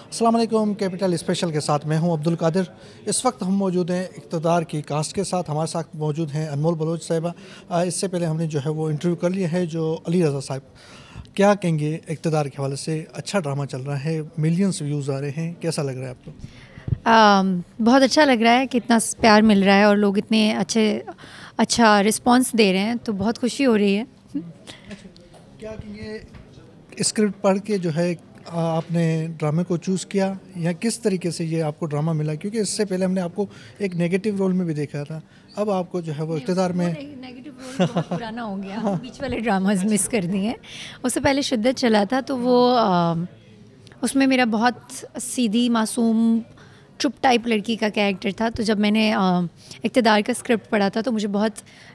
Aslam capital special के साथ मैं हूं अब्दुल कादिर इस वक्त हम मौजूद हैं इकतदार की कास्ट के साथ हमारे साथ मौजूद हैं अनमोल बलोच साहिबा इससे पहले हमने जो है वो इंटरव्यू कर लिया है जो अली रज़ा साहब क्या कहेंगे इकतदार के हवाले से अच्छा ड्रामा चल रहा है मिलियंस व्यूज़ आ रहे हैं कैसा लग रहा है आपको बहुत अच्छा लग रहा है कि इतना प्यार मिल रहा है और लोग इतने अच्छे अच्छा रिस्पॉन्स दे रहे हैं तो बहुत खुशी हो रही है अच्छा, क्या कहेंगे स्क्रिप्ट पढ़ के जो है आपने ड्रामे को चूज़ किया या किस तरीके से ये आपको ड्रामा मिला क्योंकि इससे पहले हमने आपको एक नेगेटिव रोल में भी देखा था अब आपको जो है वो इकतदार में नेगेटिव रोल तो पुराना हो गया बीच वाले ड्रामाज अच्छा। मिस कर दिए उससे पहले शिद्दत चला था तो वो आ, उसमें मेरा बहुत सीधी मासूम चुप टाइप लड़की का कैरेक्टर था तो जब मैंने इकतदार का स्क्रिप्ट पढ़ा था तो मुझे बहुत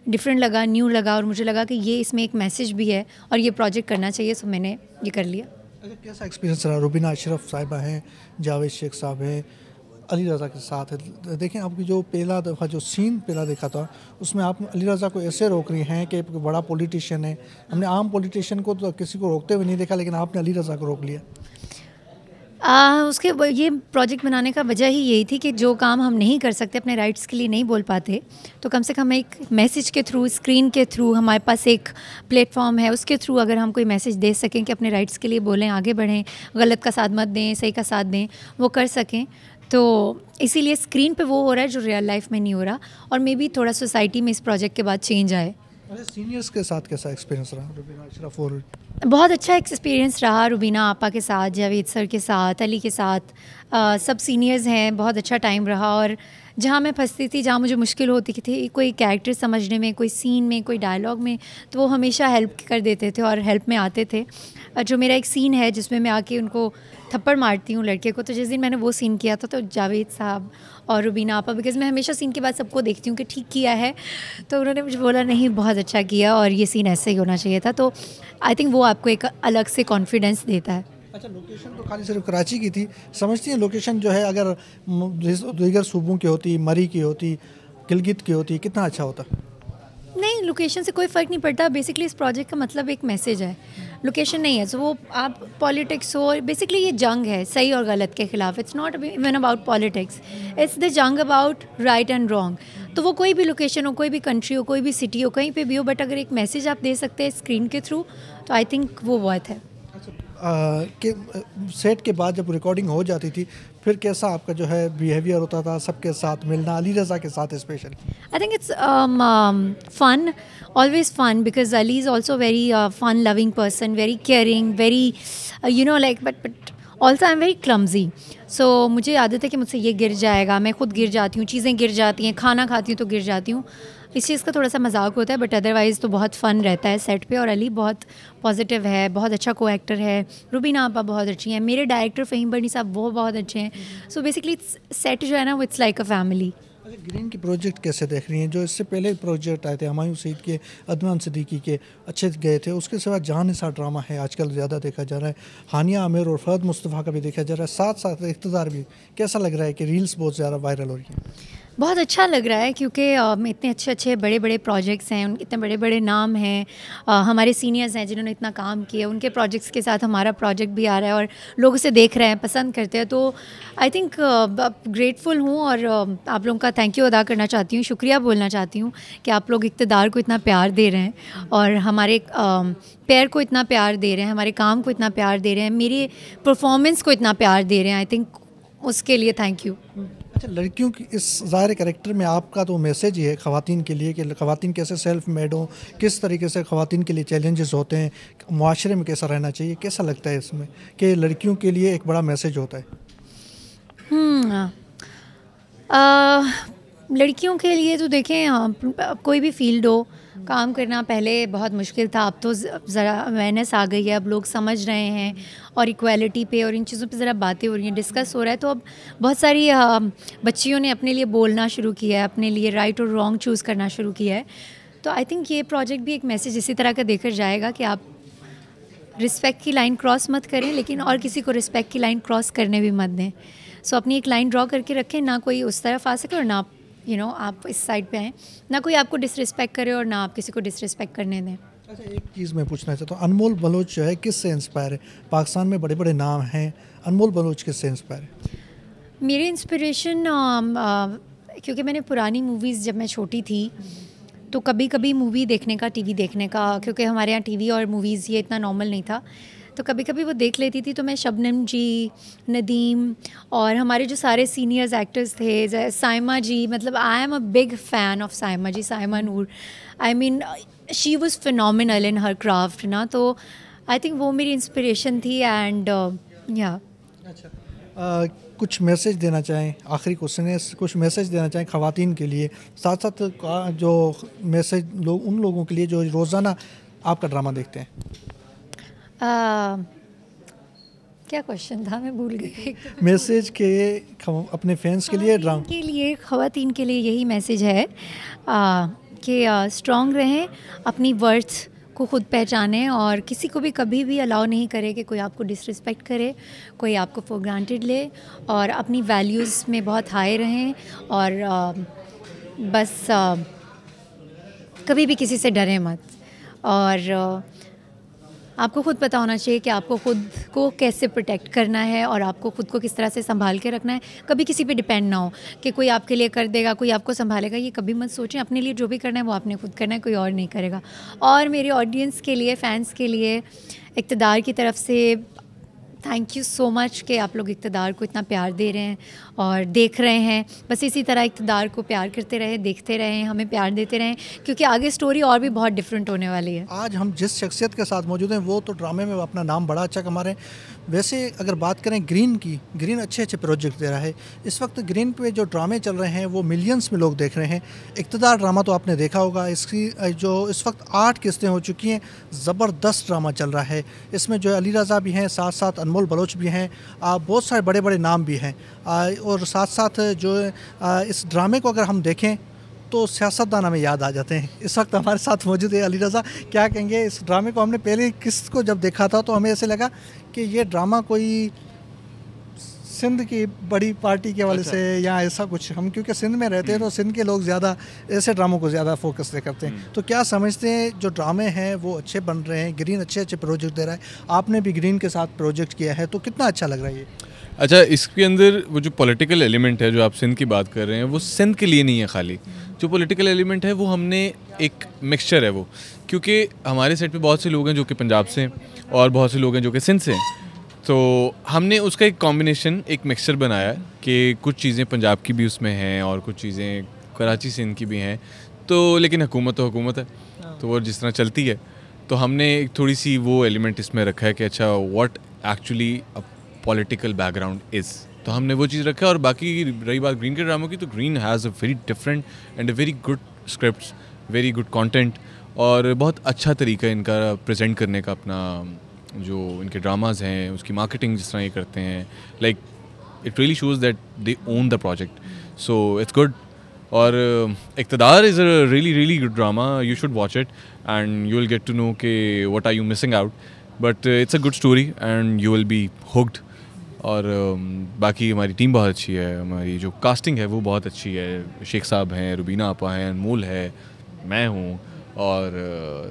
डिफरेंट लगा न्यू लगा और मुझे लगा कि ये इसमें एक मैसेज भी है और ये प्रोजेक्ट करना चाहिए सो तो मैंने ये कर लिया अच्छा कैसा एक्सपीरियंस रहा रुबीना अशरफ साहिबा हैं जावेद शेख साहब हैं अली रज़ा के साथ है देखें आपकी जो पहला दफ़ा जो सीन पहला देखा था उसमें आप अली रज़ा को ऐसे रोक रही हैं कि बड़ा पॉलिटिशियन है हमने आम पॉलिटिशियन को तो किसी को रोकते हुए नहीं देखा लेकिन आपने अली रज़ा को रोक लिया आ, उसके ये प्रोजेक्ट बनाने का वजह ही यही थी कि जो काम हम नहीं कर सकते अपने राइट्स के लिए नहीं बोल पाते तो कम से कम एक मैसेज के थ्रू स्क्रीन के थ्रू हमारे पास एक प्लेटफॉर्म है उसके थ्रू अगर हम कोई मैसेज दे सकें कि अपने राइट्स के लिए बोलें आगे बढ़ें गलत का साथ मत दें सही का साथ दें वो कर सकें तो इसीलिए स्क्रीन पे वो हो रहा है जो रियल लाइफ में नहीं हो रहा और मे बी थोड़ा सोसाइटी में इस प्रोजेक्ट के बाद चेंज आए सीनियर्स के साथ कैसा एक्सपीरियंस रहा रुबीना अशरफ और बहुत अच्छा एक्सपीरियंस रहा रुबीना आपा के साथ जावेद सर के साथ अली के साथ आ, सब सीनियर्स हैं बहुत अच्छा टाइम रहा और जहाँ मैं फंसती थी जहाँ मुझे मुश्किल होती थी कोई कैरेक्टर समझने में कोई सीन में कोई डायलॉग में तो वो हमेशा हेल्प कर देते थे और हेल्प में आते थे जो मेरा एक सीन है जिसमें मैं आके उनको थप्पड़ मारती हूँ लड़के को तो जिस दिन मैंने वो सीन किया था तो जावेद साहब और रुबीना आपा बिकॉज़ मैं हमेशा सीन के बाद सबको देखती हूँ कि ठीक किया है तो उन्होंने मुझे बोला नहीं बहुत अच्छा किया और ये सीन ऐसे ही होना चाहिए था तो आई थिंक वो आपको एक अलग से कॉन्फिडेंस देता है अच्छा लोकेशन तो खाली सिर्फ कराची की थी समझती है लोकेशन जो है अगर दीगर सूबों की होती मरी की होती गिलगित की होती कितना अच्छा होता नहीं लोकेशन से कोई फ़र्क नहीं पड़ता बेसिकली इस प्रोजेक्ट का मतलब एक मैसेज है लोकेशन नहीं है सो so, वो आप पॉलिटिक्स हो बेसिकली ये जंग है सही और गलत के खिलाफ it's not even about politics it's the जंग अबाउट राइट एंड रॉन्ग तो वो कोई भी लोकेशन हो कोई भी कंट्री हो कोई भी सिटी हो कहीं पे भी हो बट अगर एक मैसेज आप दे सकते हैं स्क्रीन के थ्रू तो आई थिंक वो वर्थ है के सेट के बाद जब रिकॉर्डिंग हो जाती थी फिर कैसा आपका जो है बिहेवियर होता था सबके साथ मिलना अली रज़ा के साथ special I think it's fun always fun because Ali is also very fun loving person very caring very you know like but but also I am very clumsy so मुझे आदत है कि मुझसे ये गिर जाएगा मैं खुद गिर जाती हूँ चीज़ें गिर जाती हैं खाना खाती हूँ तो गिर जाती हूँ इस चीज़ का थोड़ा सा मजाक होता है बट अदरवाइज़ तो बहुत फ़न रहता है सेट पे और अली बहुत पॉजिटिव है बहुत अच्छा को एक्टर है रूबीना आपा बहुत अच्छी हैं मेरे डायरेक्टर फ़हीम बनी साहब वो बहुत अच्छे हैं सो बेसिकली सेट जो है ना वो it's like a family Green की प्रोजेक्ट कैसे देख रही हैं जो इससे पहले प्रोजेक्ट आए थे हमायूं सईद के अदनान सदीकी के अच्छे गए थे उसके सिवा जान सा ड्रामा है आजकल ज़्यादा देखा जा रहा है हानिया आमिर और फरद मुस्तफ़ा का भी देखा जा रहा है साथ साथ इकतदार भी कैसा लग रहा है कि रील्स बहुत ज़्यादा वायरल हो रही हैं बहुत अच्छा लग रहा है क्योंकि इतने अच्छे अच्छे बड़े बड़े प्रोजेक्ट्स हैं इतने बड़े बड़े नाम हैं हमारे सीनियर्स हैं जिन्होंने इतना काम किया उनके प्रोजेक्ट्स के साथ हमारा प्रोजेक्ट भी आ रहा है और लोग उसे देख रहे हैं पसंद करते हैं तो आई थिंक ग्रेटफुल हूँ और आप लोगों का थैंक यू अदा करना चाहती हूँ शुक्रिया बोलना चाहती हूँ कि आप लोग इकतदार को इतना प्यार दे रहे हैं और हमारे पैर को इतना प्यार दे रहे हैं हमारे काम को इतना प्यार दे रहे हैं मेरी परफॉर्मेंस को इतना प्यार दे रहे हैं आई थिंक उसके लिए थैंक यू अच्छा लड़कियों की इस ज़ाहिर करेक्टर में आपका तो मैसेज ही है खातन के लिए कि खातन कैसे सेल्फ मेड हों किस तरीके से खातन के लिए चैलेंजेस होते हैं माशरे में कैसा रहना चाहिए कैसा लगता है इसमें कि लड़कियों के लिए एक बड़ा मैसेज होता है आ, हम्म, हाँ। लड़कियों के लिए तो देखें हाँ, कोई भी फील्ड हो काम करना पहले बहुत मुश्किल था अब तो ज़रा अवेयरनेस आ गई है अब लोग समझ रहे हैं और इक्वालिटी पे और इन चीज़ों पे ज़रा बातें हो रही हैं डिस्कस हो रहा है तो अब बहुत सारी बच्चियों ने अपने लिए बोलना शुरू किया है अपने लिए राइट और रॉन्ग चूज़ करना शुरू किया है तो आई थिंक ये प्रोजेक्ट भी एक मैसेज इसी तरह का देखा जाएगा कि आप रिस्पेक्ट की लाइन क्रॉस मत करें लेकिन और किसी को रिस्पेक्ट की लाइन क्रॉस करने भी मत दें सो so, अपनी एक लाइन ड्रॉ करके रखें ना कोई उस तरफ आ सके और ना यू you नो know, आप इस साइड पे हैं ना कोई आपको डिसरिस्पेक्ट करे और ना आप किसी को डिसरिस्पेक्ट करने दें अच्छा एक चीज़ मैं पूछना चाहता हूँ अनमोल बलोच जो है किससे इंस्पायर है पाकिस्तान में बड़े बड़े नाम हैं अनमोल बलोच किससे इंस्पायर है मेरी इंस्पिरेशन um, uh, क्योंकि मैंने पुरानी मूवीज़ जब मैं छोटी थी तो कभी कभी मूवी देखने का टीवी देखने का क्योंकि हमारे यहाँ टीवी और मूवीज़ ये इतना नॉर्मल नहीं था तो कभी कभी वो देख लेती थी तो मैं शबनम जी नदीम और हमारे जो सारे सीनियर्स एक्टर्स थे साइमा जी मतलब I am a big fan of Saima ji Saima Noor I mean she was final in her craft ना तो आई थिंक वो मेरी इंस्परेशन थी एंड या uh, अच्छा कुछ मैसेज देना चाहें आखिरी क्वेश्चन है कुछ मैसेज देना चाहें खातन के लिए साथ साथ जो मैसेज लोग उन लोगों के लिए जो रोज़ाना आपका ड्रामा देखते हैं क्या क्वेश्चन था मैं भूल गई मैसेज के अपने फैंस के लिए ड्राम के लिए खातन के लिए यही मैसेज है कि स्ट्रांग रहें अपनी वर्थ को खुद पहचानें और किसी को भी कभी भी अलाउ नहीं करें कि कोई आपको डिसरिस्पेक्ट करे कोई आपको फॉर ग्रांटेड ले और अपनी वैल्यूज़ में बहुत हाई रहें और आ, बस आ, कभी भी किसी से डरें मत और आ, आपको खुद पता होना चाहिए कि आपको खुद को कैसे प्रोटेक्ट करना है और आपको खुद को किस तरह से संभाल के रखना है कभी किसी पे डिपेंड ना हो कि कोई आपके लिए कर देगा कोई आपको संभालेगा ये कभी मत सोचें अपने लिए जो भी करना है वो आपने खुद करना है कोई और नहीं करेगा और मेरे ऑडियंस के लिए फ़ैन्स के लिए इकतदार की तरफ से थैंक यू सो मच कि आप लोग इकतदार को इतना प्यार दे रहे हैं और देख रहे हैं बस इसी तरह इकतदार को प्यार करते रहे देखते रहे हमें प्यार देते रहें क्योंकि आगे स्टोरी और भी बहुत डिफरेंट होने वाली है आज हम जिस शख्सियत के साथ मौजूद हैं वो तो ड्रामे में अपना नाम बड़ा अच्छा कमा रहे हैं वैसे अगर बात करें ग्रीन की ग्रीन अच्छे अच्छे प्रोजेक्ट दे रहा है इस वक्त ग्रीन पे जो ड्रामे चल रहे हैं वो मिलियंस में लोग देख रहे हैं इकतदार ड्रामा तो आपने देखा होगा इसकी जो इस वक्त आठ किस्तें हो चुकी हैं ज़बरदस्त ड्रामा चल रहा है इसमें जो अली रज़ा भी हैं साथ साथ अनमोल बलोच भी हैं बहुत सारे बड़े बड़े नाम भी हैं और साथ साथ जो इस ड्रामे को अगर हम देखें तो सियासतदान हमें याद आ जाते हैं इस वक्त हमारे साथ मौजूद है अली रज़ा क्या कहेंगे इस ड्रामे को हमने पहले किस को जब देखा था तो हमें ऐसे लगा कि ये ड्रामा कोई सिंध की बड़ी पार्टी के वाले अच्छा। से या ऐसा कुछ हम क्योंकि सिंध में रहते हैं तो हम्म। सिंध के लोग ज़्यादा ऐसे ड्रामों को ज़्यादा फोकस करते हैं हम्म। तो क्या समझते हैं जो ड्रामे हैं वो अच्छे बन रहे हैं ग्रीन अच्छे अच्छे प्रोजेक्ट दे रहा है आपने भी ग्रीन के साथ प्रोजेक्ट किया है तो कितना अच्छा लग रहा है ये अच्छा इसके अंदर वो जो पॉलिटिकल एलिमेंट है जो आप सिंध की बात कर रहे हैं वो सिंध के लिए नहीं है खाली जो पॉलिटिकल एलिमेंट है वो हमने एक मिक्सचर है वो क्योंकि हमारे सेट पे बहुत से लोग हैं जो कि पंजाब से हैं और बहुत से लोग हैं जो कि सिंध से हैं तो हमने उसका एक कॉम्बिनेशन एक मिक्सचर बनाया कि कुछ चीज़ें पंजाब की भी उसमें हैं और कुछ चीज़ें कराची सिंध की भी हैं तो लेकिन हुकूमत तो हुकूमत है तो वो जिस तरह चलती है तो हमने एक थोड़ी सी वो एलिमेंट इसमें रखा है कि अच्छा what actually political background is तो हमने वो चीज़ रखा और बाकी रही बात ग्रीन के ड्रामों की तो Green has a very different and a very good script very good content और बहुत अच्छा तरीका इनका प्रजेंट करने का अपना जो इनके ड्रामाज हैं उसकी मार्केटिंग जिस तरह ये करते हैं like it really shows that they own the project so it's good और Ikhtidar is a really really good drama you should watch it and you will get to know के what are you missing out but it's a good story and you will be hooked और um, बाकी हमारी team बहुत अच्छी है हमारी जो casting है वो बहुत अच्छी है शेख साहब हैं रुबीना आपा हैं अनमोल है मैं हूँ और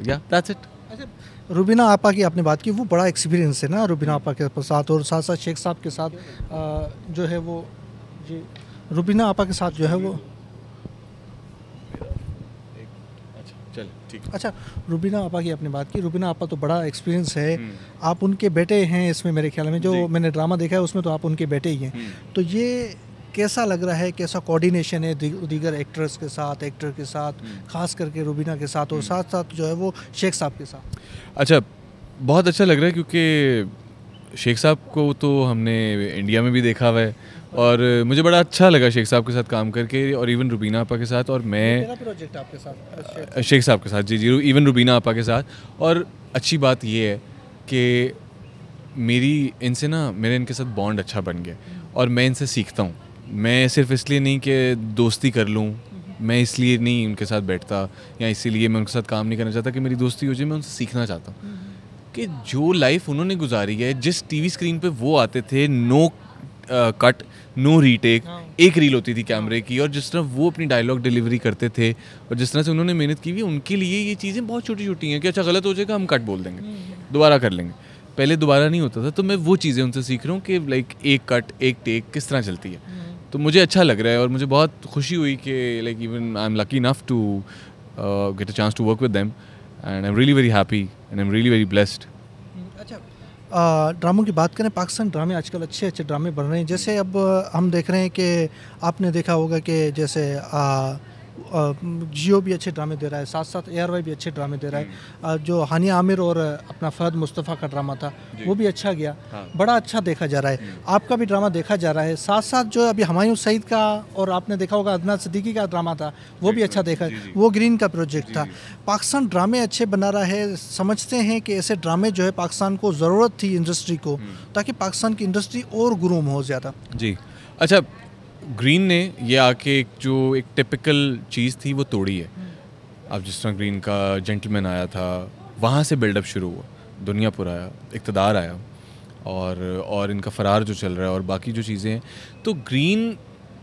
या दैट्स इट रुबीना आपा की आपने बात की वो बड़ा एक्सपीरियंस है ना रुबीना आपा के साथ और साथ साथ शेख साहब के साथ uh, जो है वो जी रुबीना आपा के साथ जो है वो चल ठीक अच्छा रुबीना आपा की आपने बात की रुबीना आपा तो बड़ा एक्सपीरियंस है हम्म। आप उनके बेटे हैं इसमें मेरे ख्याल में जो मैंने ड्रामा देखा है उसमें तो आप उनके बेटे ही हैं हम्म। तो ये कैसा लग रहा है कैसा कोऑर्डिनेशन है दीगर एक्ट्रेस के साथ एक्टर के साथ हम्म। खास करके रुबीना के साथ और साथ साथ जो है वो शेख साहब के साथ अच्छा बहुत अच्छा लग रहा है क्योंकि शेख साहब को तो हमने इंडिया में भी देखा हुआ है और मुझे बड़ा अच्छा लगा शेख साहब के साथ काम करके और इवन रुबीना आपा के साथ और मैं प्रोजेक्ट आपके साथ शेख साहब के साथ जी जी इवन रुबीना आपा के साथ और अच्छी बात ये है कि मेरी इनसे ना मेरे इनके साथ बॉन्ड अच्छा बन गया और मैं इनसे सीखता हूँ मैं सिर्फ इसलिए नहीं कि दोस्ती कर लूँ मैं इसलिए नहीं उनके साथ बैठता या इसीलिए मैं उनके साथ काम नहीं करना चाहता कि मेरी दोस्ती हो जाए मैं उनसे सीखना चाहता हूँ कि जो लाइफ उन्होंने गुजारी है जिस टीवी स्क्रीन पे वो आते थे नो कट नो रीटेक एक रील होती थी कैमरे की और जिस तरह वो अपनी डायलॉग डिलीवरी करते थे और जिस तरह से उन्होंने मेहनत की हुई उनके लिए ये चीज़ें बहुत छोटी छोटी हैं कि अच्छा गलत हो जाएगा हम कट बोल देंगे हम्म, हम्म। दोबारा कर लेंगे पहले दोबारा नहीं होता था तो मैं वो चीज़ें उनसे सीख रहा हूँ कि लाइक एक कट एक टेक किस तरह चलती है हम्म। तो मुझे अच्छा लग रहा है और मुझे बहुत खुशी हुई कि like even I am lucky enough to get a chance to work with them and I am really very happy and I am really very blessed ड्रामों की बात करें पाकिस्तान ड्रामे आजकल अच्छे अच्छे ड्रामे बन रहे हैं जैसे अब हम देख रहे हैं कि आपने देखा होगा कि जैसे आ, जियो भी अच्छे ड्रामे दे रहा है साथ साथ ए भी अच्छे ड्रामे दे रहा है हम्म। जो हानि आमिर और अपना फरद मुस्तफ़ा का ड्रामा था वो भी अच्छा गया हाँ। बड़ा अच्छा देखा जा रहा है हम्म। आपका भी ड्रामा देखा जा रहा है साथ साथ जो अभी हमायूं सईद का और आपने देखा होगा अदनाथ सिद्दीकी का ड्रामा था वो भी अच्छा देखा वो ग्रीन का प्रोजेक्ट था पाकिस्तान ड्रामे अच्छे बना रहा है समझते हैं कि ऐसे ड्रामे जो है पाकिस्तान को ज़रूरत थी इंडस्ट्री को हम्म। ताकि पाकिस्तान की इंडस्ट्री और ग्रूम हो ज़्यादा जी अच्छा ग्रीन ने ये आके एक जो एक टिपिकल चीज़ थी वो तोड़ी है अब जिस तरह ग्रीन का जेंटलमैन आया था वहाँ से बिल्डअप शुरू हुआ दुनिया पर आया इकतदार आया और और इनका फरार जो चल रहा है और बाकी जो चीज़ें हैं तो ग्रीन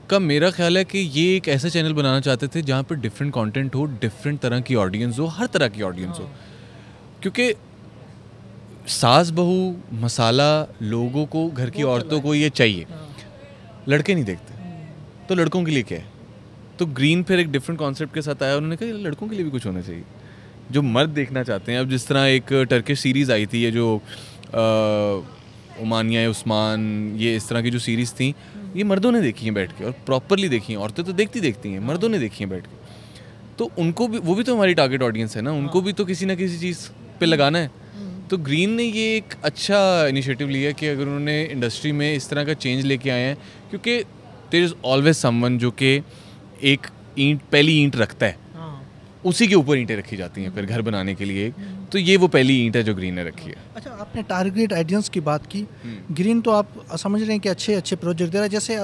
का मेरा ख्याल है कि ये एक ऐसा चैनल बनाना चाहते थे जहाँ पर डिफरेंट कंटेंट हो डिफरेंट तरह की ऑडियंस हो हर तरह की ऑडियंस हो क्योंकि सास बहू मसाला लोगों को घर की औरतों को ये चाहिए लड़के नहीं देखते तो लड़कों के लिए क्या है तो ग्रीन फिर एक डिफरेंट कॉन्सेप्ट के साथ आया उन्होंने कहा लड़कों के लिए भी कुछ होना चाहिए जो मर्द देखना चाहते हैं अब जिस तरह एक टर्किश सीरीज़ आई थी ये जो उमानिया उस्मान ये इस तरह की जो सीरीज़ थी ये मर्दों ने देखी हैं बैठ के और प्रॉपरली देखी हैं औरतें तो देखती देखती हैं मर्दों ने देखी हैं बैठ के तो उनको भी वो भी तो हमारी टारगेट ऑडियंस है ना उनको भी तो किसी ना किसी चीज़ पे लगाना है तो ग्रीन ने ये एक अच्छा इनिशिएटिव लिया कि अगर उन्होंने इंडस्ट्री में इस तरह का चेंज लेके आए हैं क्योंकि देर इज़ ऑलवेज समवन जो कि एक ईंट पहली ईंट रखता है हाँ। उसी के ऊपर ईंटें रखी जाती हैं फिर घर बनाने के लिए हम्म। तो ये वो पहली ईंट है जो ग्रीन ने रखी है अच्छा आपने टारगेट ऑडियंस की बात की ग्रीन हम्म। तो आप समझ रहे हैं कि अच्छे अच्छे प्रोजेक्ट दे रहा है जैसे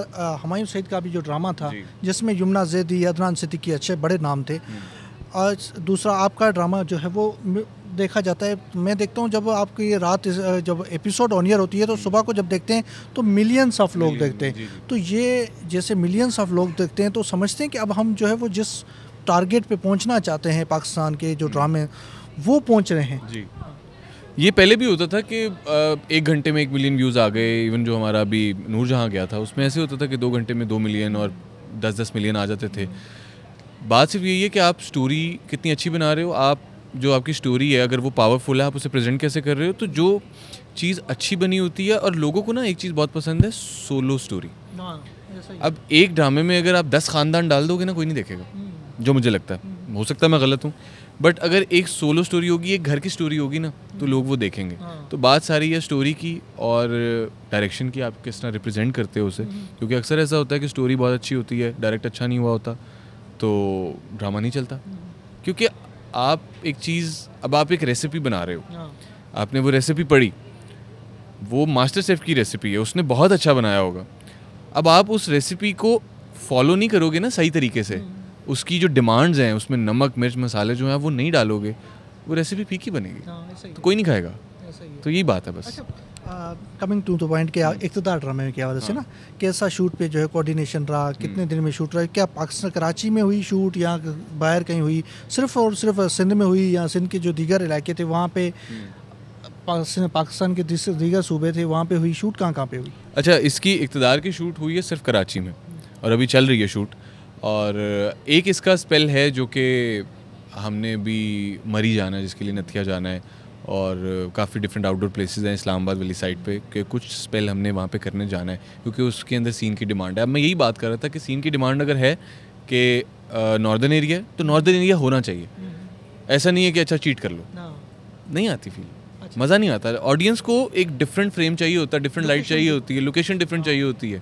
हमायूं सईद का भी जो ड्रामा था जिसमें यमुना जैदी अदनान सिद्दीकी अच्छे बड़े नाम थे हम्म। और दूसरा आपका ड्रामा जो है वो देखा जाता है मैं देखता हूँ जब आपकी रात जब एपिसोड ऑनियर होती है तो सुबह को जब देखते हैं तो मिलियंस ऑफ लोग देखते हैं तो ये जैसे मिलियंस ऑफ लोग देखते हैं तो समझते हैं कि अब हम जो है वो जिस टारगेट पे पहुंचना चाहते हैं पाकिस्तान के जो ड्रामे वो पहुंच रहे हैं जी ये पहले भी होता था कि एक घंटे में एक मिलियन व्यूज़ आ गए इवन जो हमारा अभी नूर जहाँ गया था उसमें ऐसे होता था कि दो घंटे में दो मिलियन और दस दस मिलियन आ जाते थे बात सिर्फ यही है कि आप स्टोरी कितनी अच्छी बना रहे हो आप जो आपकी स्टोरी है अगर वो पावरफुल है आप उसे प्रेजेंट कैसे कर रहे हो तो जो चीज़ अच्छी बनी होती है और लोगों को ना एक चीज़ बहुत पसंद है हाँ, सोलो स्टोरी अब एक ड्रामे में अगर आप दस खानदान डाल दोगे ना कोई नहीं देखेगा हम्म। जो मुझे लगता है हम्म। हो सकता है मैं गलत हूँ बट अगर एक सोलो स्टोरी होगी एक घर की स्टोरी होगी ना तो हम्म। लोग वो देखेंगे हाँ। तो बात सारी है स्टोरी की और डायरेक्शन की आप किस तरह रिप्रेजेंट करते हो उसे क्योंकि अक्सर ऐसा होता है कि स्टोरी बहुत अच्छी होती है डायरेक्ट अच्छा नहीं हुआ होता तो ड्रामा नहीं चलता क्योंकि आप एक चीज़ अब आप एक रेसिपी बना रहे हो हाँ। आपने वो रेसिपी पढ़ी वो मास्टर शेफ़ की रेसिपी है उसने बहुत अच्छा बनाया होगा अब आप उस रेसिपी को फॉलो नहीं करोगे ना सही तरीके से हम्म। उसकी जो डिमांड्स हैं उसमें नमक मिर्च मसाले जो हैं वो नहीं डालोगे वो रेसिपी फीकी बनेगी हाँ, तो कोई नहीं खाएगा तो यही बात है बस अच्छा। कमिंग टू द पॉइंट क्या इकतदार ड्रामे में क्या वजह से ना कैसा शूट पे जो है कोऑर्डिनेशन रहा हम्म। कितने दिन में शूट रहा क्या पाकिस्तान कराची में हुई शूट या बाहर कहीं हुई सिर्फ और सिर्फ सिंध में हुई या सिंध के जो दीगर इलाके थे वहाँ पे हम्म। पाकिस्तान के दीगर सूबे थे वहाँ पे हुई शूट कहाँ कहाँ पे हुई अच्छा इसकी इकतदार की शूट हुई है सिर्फ कराची में और अभी चल रही है शूट और एक इसका स्पेल है जो कि हमने भी मरी जाना है जिसके लिए नथिया जाना है और काफ़ी डिफरेंट आउटडोर प्लेसेस हैं इस्लामाबाद वाली साइड पे कि कुछ स्पेल हमने वहाँ पे करने जाना है क्योंकि उसके अंदर सीन की डिमांड है अब मैं यही बात कर रहा था कि सीन की डिमांड अगर है कि नॉर्दर्न एरिया तो नॉर्दर्न एरिया होना चाहिए हम्म। ऐसा नहीं है कि अच्छा चीट कर लो नहीं आती फील अच्छा। मज़ा नहीं आता ऑडियंस को एक डिफरेंट फ्रेम चाहिए होता है डिफरेंट लाइट चाहिए होती है लोकेशन डिफरेंट हाँ। चाहिए होती है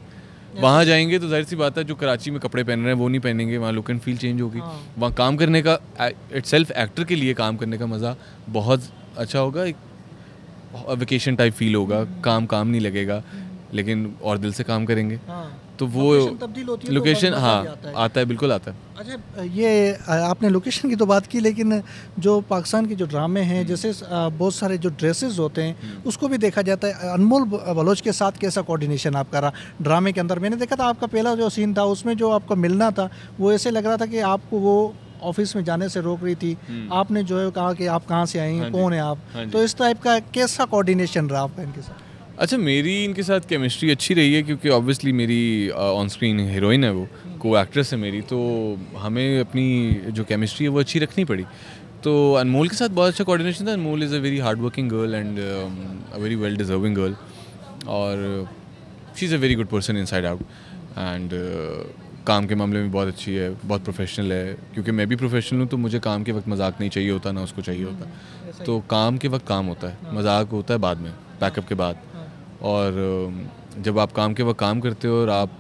वहाँ जाएंगे तो जाहिर सी बात है जो कराची में कपड़े पहन रहे हैं वो नहीं पहनेंगे वहाँ लुक एंड फील चेंज होगी हाँ। वहाँ काम करने का इट एक्टर के लिए काम करने का मज़ा बहुत अच्छा होगा एक वेकेशन टाइप फील होगा हम्म। काम काम नहीं लगेगा लेकिन और दिल से काम करेंगे हाँ। तो वो लोकेशन तो हाँ आता है।, आता है बिल्कुल आता है अच्छा ये आपने लोकेशन की तो बात की लेकिन जो पाकिस्तान के जो ड्रामे हैं हम्म। जैसे बहुत सारे जो ड्रेसेस होते हैं हम्म। उसको भी देखा जाता है अनमोल बलोच के साथ कैसा कोऑर्डिनेशन आपका रहा ड्रामे के अंदर मैंने देखा था आपका पहला जो सीन था उसमें जो आपका मिलना था वो ऐसे लग रहा था कि आपको वो ऑफिस में जाने से रोक रही थी हम्म। आपने जो है कहा कि आप कहाँ से आए हैं हाँ कौन है आप हाँ तो इस टाइप का कैसा कोऑर्डिनेशन रहा आपका इनके साथ अच्छा मेरी इनके साथ केमिस्ट्री अच्छी रही है क्योंकि ऑब्वियसली मेरी ऑन स्क्रीन हीरोइन है वो को एक्ट्रेस है मेरी तो हमें अपनी जो केमिस्ट्री है वो अच्छी रखनी पड़ी तो अनमोल के साथ बहुत अच्छा कोऑर्डिनेशन था Anmol is a very hard working girl and a very well deserving girl और she is a very good person inside out and काम के मामले में बहुत अच्छी है बहुत प्रोफेशनल है क्योंकि मैं भी प्रोफेशनल हूँ तो मुझे काम के वक्त मजाक नहीं चाहिए होता ना उसको चाहिए होता हम्म, तो काम के वक्त काम होता है हाँ। मजाक होता है बाद में बैकअप के बाद हाँ। और जब आप काम के वक्त काम करते हो और आप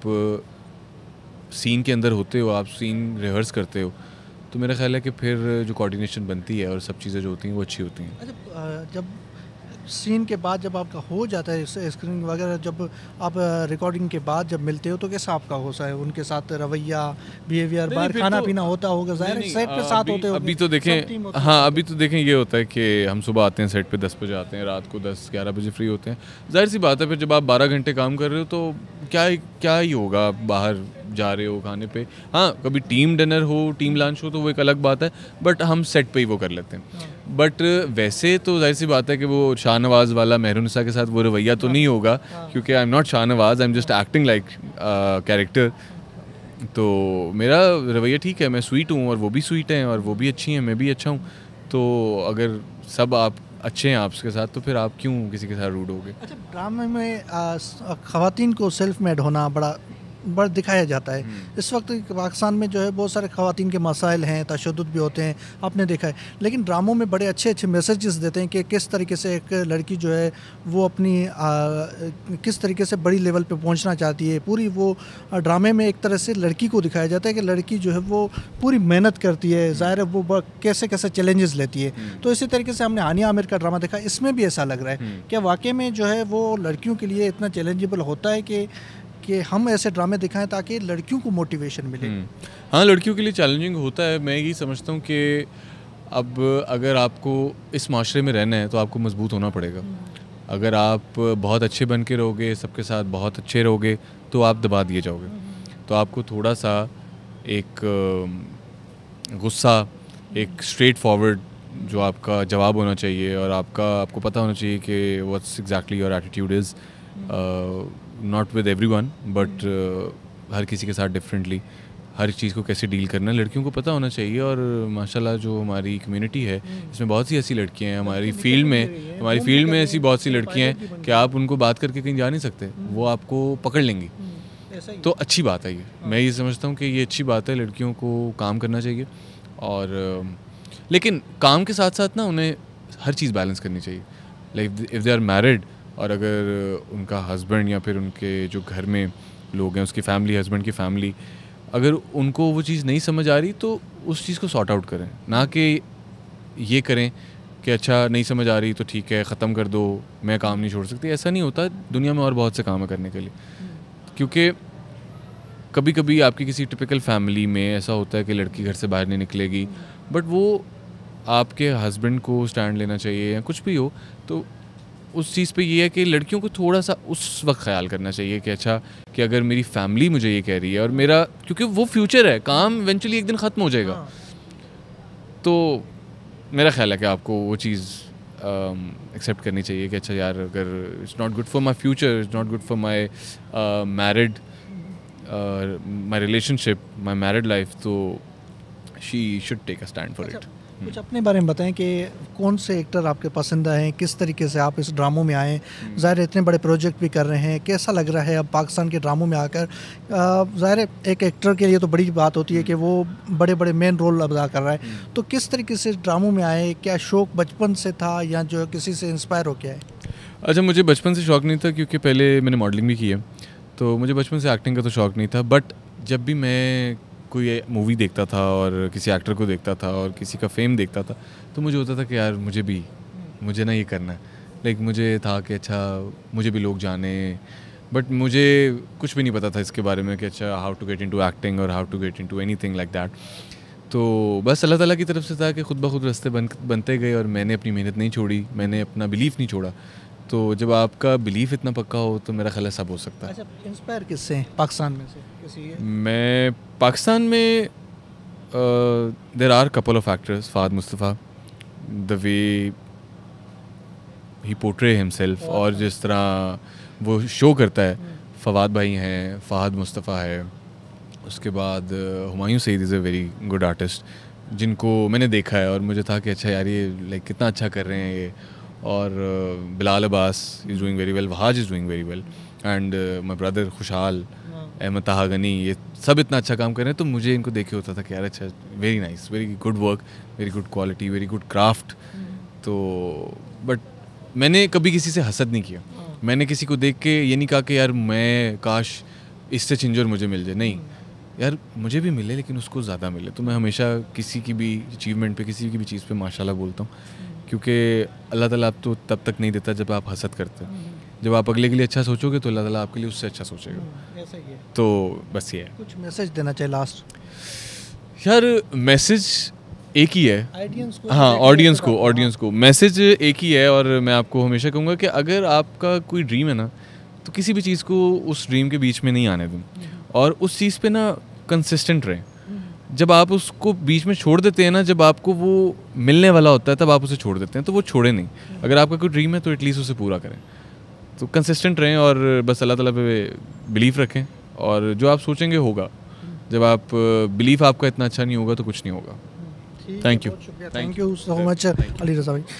सीन के अंदर होते हो आप सीन रिहर्स करते हो तो मेरा ख्याल है कि फिर जो कोऑर्डिनेशन बनती है और सब चीज़ें जो होती हैं वो अच्छी होती हैं अच्छा, जब सीन के बाद जब आपका हो जाता है स्क्रीन वगैरह जब आप रिकॉर्डिंग के बाद जब मिलते हो तो कैसा आपका होता है उनके साथ रवैया बिहेवियर बाहर खाना तो, पीना होता होगा जाहिर सेट पे साथ होते हो अभी तो देखें हाँ अभी तो देखें ये होता है कि हम सुबह आते हैं सेट पे दस बजे आते हैं रात को दस ग्यारह बजे फ्री होते हैं जाहिर सी बात है फिर जब आप बारह घंटे काम कर रहे हो तो क्या क्या ही होगा बाहर जा रहे हो खाने पे हाँ कभी टीम डिनर हो टीम लंच हो तो वो एक अलग बात है बट हम सेट पे ही वो कर लेते हैं बट हाँ। वैसे तो जाहिर सी बात है कि वो शाहनवाज वाला मेहरूनसा के साथ वो रवैया तो हाँ। नहीं होगा हाँ। क्योंकि I am not Shahnawaz I am just acting like character तो मेरा रवैया ठीक है मैं स्वीट हूँ और वो भी स्वीट हैं और वो भी अच्छी हैं मैं भी अच्छा हूँ तो अगर सब आप अच्छे हैं आपके साथ तो फिर आप क्यों किसी के साथ रूड हो गए अच्छा ड्रामे में uh, खातन को सेल्फ मेड होना बड़ा बढ़ दिखाया जाता है हम्म। इस वक्त पाकिस्तान में जो है बहुत सारे खातन के मसाइल हैं तशद भी होते हैं आपने देखा है लेकिन ड्रामों में बड़े अच्छे अच्छे मैसेजेस देते हैं कि किस तरीके से एक लड़की जो है वो अपनी आ, किस तरीके से बड़ी लेवल पर पहुँचना चाहती है पूरी वो ड्रामे में एक तरह से लड़की को दिखाया जाता है कि लड़की जो है वो पूरी मेहनत करती है हम्म। ज़ाहिर है वो कैसे कैसे चैलेंजेस लेती है हम्म। तो इसी तरीके से हमने आनिया आमिर का ड्रामा देखा इसमें भी ऐसा लग रहा है क्या वाकई में जो है वो लड़कियों के लिए इतना चैलेंजेबल होता है कि कि हम ऐसे ड्रामे दिखाएं ताकि लड़कियों को मोटिवेशन मिले हम्म। हाँ लड़कियों के लिए चैलेंजिंग होता है मैं यही समझता हूँ कि अब अगर आपको इस माशरे में रहना है तो आपको मजबूत होना पड़ेगा हम्म। अगर आप बहुत अच्छे बन के रहोगे सबके साथ बहुत अच्छे रहोगे तो आप दबा दिए जाओगे हम्म। तो आपको थोड़ा सा एक गुस्सा एक स्ट्रेट फॉरवर्ड जो आपका जवाब होना चाहिए और आपका आपको पता होना चाहिए कि what's exactly your attitude is not with everyone but हर किसी के साथ डिफरेंटली हर चीज़ को कैसे डील करना है लड़कियों को पता होना चाहिए और माशाल्लाह जो हमारी कम्युनिटी है हम्म। इसमें बहुत सी ऐसी लड़कियां हैं हमारी फील्ड में हमारी फील्ड में ऐसी बहुत सी लड़कियां हैं कि आप उनको बात करके कहीं जा नहीं सकते हम्म। वो आपको पकड़ लेंगी हम्म। तो अच्छी बात है ये हाँ। मैं ये समझता हूँ कि ये अच्छी बात है लड़कियों को काम करना चाहिए और लेकिन काम के साथ साथ ना उन्हें हर चीज़ बैलेंस करनी चाहिए like if they are married और अगर उनका हस्बैंड या फिर उनके जो घर में लोग हैं उसकी फैमिली हस्बैंड की फैमिली अगर उनको वो चीज़ नहीं समझ आ रही तो उस चीज़ को सॉर्ट आउट करें ना कि ये करें कि अच्छा नहीं समझ आ रही तो ठीक है ख़त्म कर दो मैं काम नहीं छोड़ सकती ऐसा नहीं होता दुनिया में और बहुत से काम है करने के लिए हम्म। क्योंकि कभी कभी आपकी किसी टिपिकल फैमिली में ऐसा होता है कि लड़की घर से बाहर नहीं निकलेगी बट हम्म। वो आपके हस्बैंड को स्टैंड लेना चाहिए या कुछ भी हो तो उस चीज़ पे ये है कि लड़कियों को थोड़ा सा उस वक्त ख्याल करना चाहिए कि अच्छा कि अगर मेरी फैमिली मुझे ये कह रही है और मेरा क्योंकि वो फ्यूचर है काम इवेंचुअली एक दिन ख़त्म हो जाएगा हाँ। तो मेरा ख्याल है कि आपको वो चीज़ एक्सेप्ट करनी चाहिए कि अच्छा यार अगर it's not good for my future it's not good for my married my relationship my married life तो she should take a stand for it कुछ अपने बारे में बताएं कि कौन से एक्टर आपके पसंद हैं किस तरीके से आप इस ड्रामों में आए हम्म। ज़ाहिर इतने बड़े प्रोजेक्ट भी कर रहे हैं कैसा लग रहा है अब पाकिस्तान के ड्रामों में आकर ज़ाहिर एक एक्टर के लिए तो बड़ी बात होती है कि हम्म। वो बड़े बड़े मेन रोल अदा कर रहा है हम्म। तो किस तरीके से ड्रामों में आए क्या शौक बचपन से था या जो किसी से इंस्पायर हो के आए अच्छा मुझे बचपन से शौक नहीं था क्योंकि पहले मैंने मॉडलिंग भी की है तो मुझे बचपन से एक्टिंग का तो शौक नहीं था बट जब भी मैं कोई मूवी देखता था और किसी एक्टर को देखता था और किसी का फेम देखता था तो मुझे होता था कि यार मुझे भी मुझे ना ये करना है लाइक मुझे था कि अच्छा मुझे भी लोग जाने बट मुझे कुछ भी नहीं पता था इसके बारे में कि अच्छा how to get to acting और how to get anything like that तो बस अल्लाह ताला की तरफ से था कि खुद ब खुद रास्ते बन बनते गए और मैंने अपनी मेहनत नहीं छोड़ी मैंने अपना बिलीफ नहीं छोड़ा तो जब आपका बिलीफ इतना पक्का हो तो मेरा ख्याल सब हो सकता है इंस्पायर अच्छा, किससे पाकिस्तान में से किसी मैं पाकिस्तान में there are couple of actors Fahad Mustafa the way he him himself और जिस तरह वो शो करता है हम्म। फवाद भाई हैं फ़ाहद मुस्तफ़ा है उसके बाद Humayun Saeed is a very good artist जिनको मैंने देखा है और मुझे था कि अच्छा यार ये लाइक कितना अच्छा कर रहे हैं ये और uh, Bilal Abbas is doing very well Wahaj is doing very well and my brother Khushhal Ahmed ताहा गनी ये सब इतना अच्छा काम कर रहे हैं तो मुझे इनको देखे होता था कि यार अच्छा very nice very good work very good quality very good craft तो बट मैंने कभी किसी से हसद नहीं किया हाँ। मैंने किसी को देख के ये नहीं कहा कि यार मैं काश इससे छिंजोर मुझे मिल जाए नहीं हम्म। यार मुझे भी मिले लेकिन उसको ज़्यादा मिले तो मैं हमेशा किसी की भी अचीवमेंट पे किसी की भी चीज़ पे माशाल्लाह बोलता हूँ क्योंकि अल्लाह ताला आप तो तब तक नहीं देता जब आप हसद करते हम्म। जब आप अगले के लिए अच्छा सोचोगे तो अल्लाह ताला आपके लिए उससे अच्छा सोचेगा हम्म, ऐसा ही है तो बस ये है कुछ मैसेज देना चाहिए लास्ट यार मैसेज एक ही है हाँ ऑडियंस को ऑडियंस को मैसेज एक ही है और मैं आपको हमेशा कहूँगा कि अगर आपका कोई ड्रीम है ना तो किसी भी चीज़ को उस ड्रीम के बीच में नहीं आने दें हम्म। और उस चीज़ पे ना कंसिस्टेंट रहें जब आप उसको बीच में छोड़ देते हैं ना जब आपको वो मिलने वाला होता है तब आप उसे छोड़ देते हैं तो वो छोड़े नहीं अगर आपका कोई ड्रीम है तो एटलीस्ट उसे पूरा करें तो कंसिस्टेंट रहें और बस अल्लाह ताला पे बिलीफ रखें और जो आप सोचेंगे होगा जब आप बिलीफ आपका इतना अच्छा नहीं होगा तो कुछ नहीं होगा thank you thank you so much Ali Raza भाई